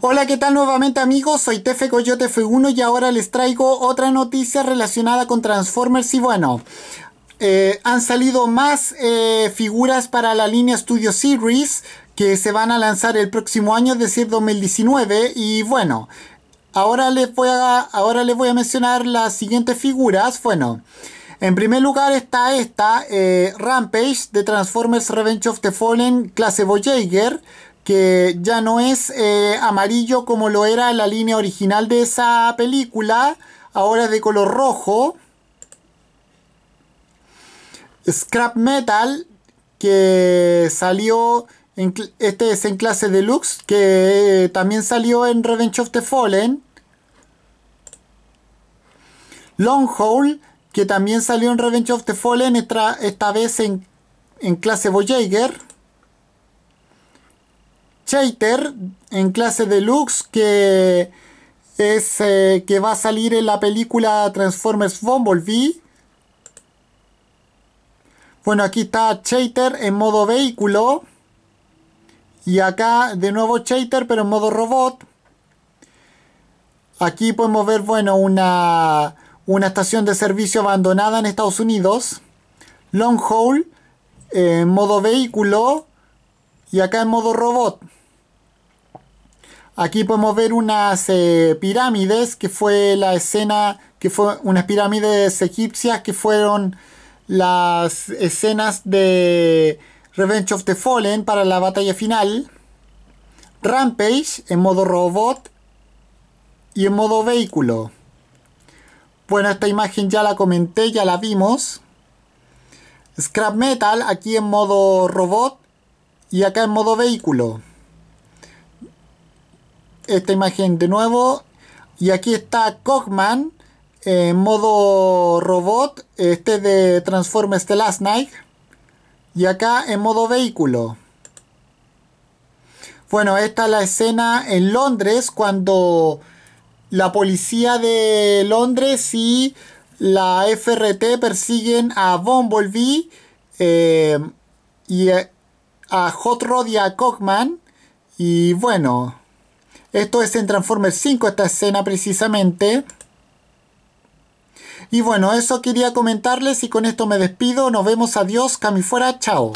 Hola, ¿qué tal nuevamente amigos? Soy Tefe Coyote F1 y ahora les traigo otra noticia relacionada con Transformers y bueno, eh, han salido más eh, figuras para la línea Studio Series que se van a lanzar el próximo año, es decir, 2019 y bueno, ahora les voy a, ahora les voy a mencionar las siguientes figuras, bueno... En primer lugar está esta, eh, Rampage de Transformers Revenge of the Fallen, clase Voyager, que ya no es eh, amarillo como lo era la línea original de esa película, ahora es de color rojo. Scrap Metal, que salió, en, este es en clase deluxe, que eh, también salió en Revenge of the Fallen. Long que también salió en Revenge of the Fallen, esta, vez en, en clase Voyager. Chater en clase deluxe que es eh, que va a salir en la película Transformers Bumblebee. Bueno, aquí está Chater en modo vehículo. Y acá de nuevo Chater pero en modo robot. Aquí podemos ver, bueno, una, estación de servicio abandonada en Estados Unidos. Long Haul, eh, en modo vehículo y acá en modo robot. Aquí podemos ver unas eh, pirámides, que fue la escena, que fue unas pirámides egipcias que fueron las escenas de Revenge of the Fallen para la batalla final. Rampage en modo robot y en modo vehículo. Bueno, esta imagen ya la comenté, ya la vimos. Scrap Metal aquí en modo robot y acá en modo vehículo esta imagen de nuevo. Y aquí está Cogman en eh, modo robot, este de Transformers The Last Night. Y acá en modo vehículo. Bueno, esta es la escena en Londres cuando la policía de Londres y la FRT persiguen a Bumblebee eh, y eh, a Hot Rod y a Y bueno, esto es en Transformers 5, esta escena precisamente. Y bueno, eso quería comentarles y con esto me despido. Nos vemos, adiós, cami fuera, chao.